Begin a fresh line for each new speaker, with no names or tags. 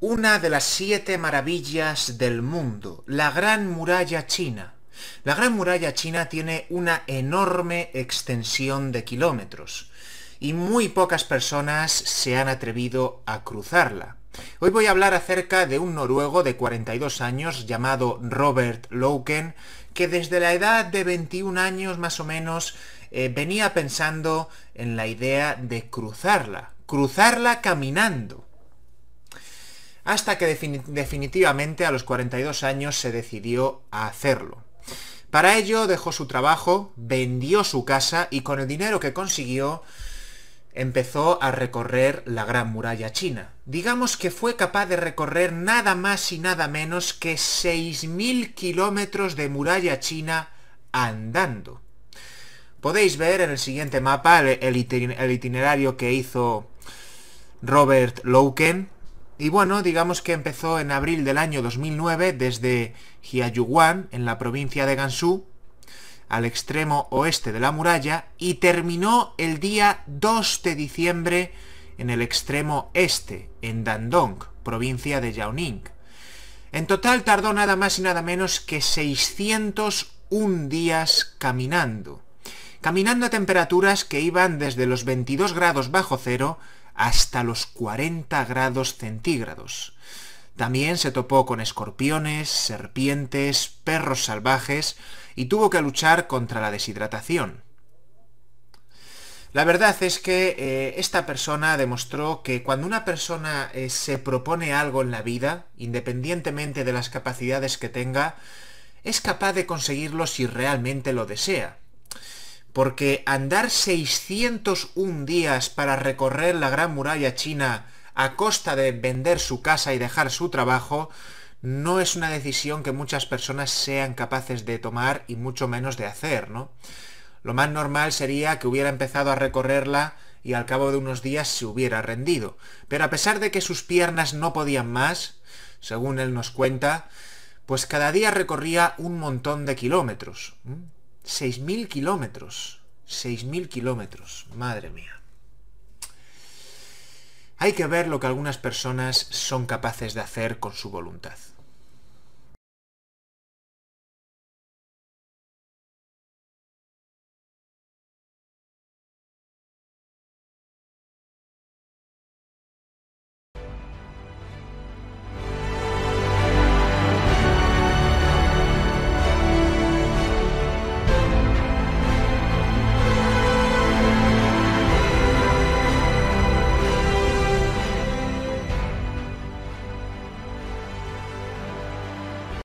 una de las siete maravillas del mundo, la Gran Muralla China. La Gran Muralla China tiene una enorme extensión de kilómetros y muy pocas personas se han atrevido a cruzarla. Hoy voy a hablar acerca de un noruego de 42 años llamado Robert Loken, que desde la edad de 21 años más o menos eh, venía pensando en la idea de cruzarla, cruzarla caminando hasta que definitivamente a los 42 años se decidió a hacerlo. Para ello dejó su trabajo, vendió su casa y con el dinero que consiguió empezó a recorrer la Gran Muralla China. Digamos que fue capaz de recorrer nada más y nada menos que 6.000 kilómetros de muralla china andando. Podéis ver en el siguiente mapa el, itinerario que hizo Robert Lowken, y bueno, digamos que empezó en abril del año 2009 desde Jiayuguan en la provincia de Gansu, al extremo oeste de la muralla, y terminó el día 2 de diciembre en el extremo este, en Dandong, provincia de Liaoning. En total tardó nada más y nada menos que 601 días caminando caminando a temperaturas que iban desde los 22 grados bajo cero hasta los 40 grados centígrados. También se topó con escorpiones, serpientes, perros salvajes y tuvo que luchar contra la deshidratación. La verdad es que eh, esta persona demostró que cuando una persona eh, se propone algo en la vida, independientemente de las capacidades que tenga, es capaz de conseguirlo si realmente lo desea porque andar 601 días para recorrer la Gran Muralla China a costa de vender su casa y dejar su trabajo, no es una decisión que muchas personas sean capaces de tomar y mucho menos de hacer, ¿no? Lo más normal sería que hubiera empezado a recorrerla y al cabo de unos días se hubiera rendido. Pero a pesar de que sus piernas no podían más, según él nos cuenta, pues cada día recorría un montón de kilómetros. 6.000 kilómetros. 6.000 kilómetros. Madre mía. Hay que ver lo que algunas personas son capaces de hacer con su voluntad.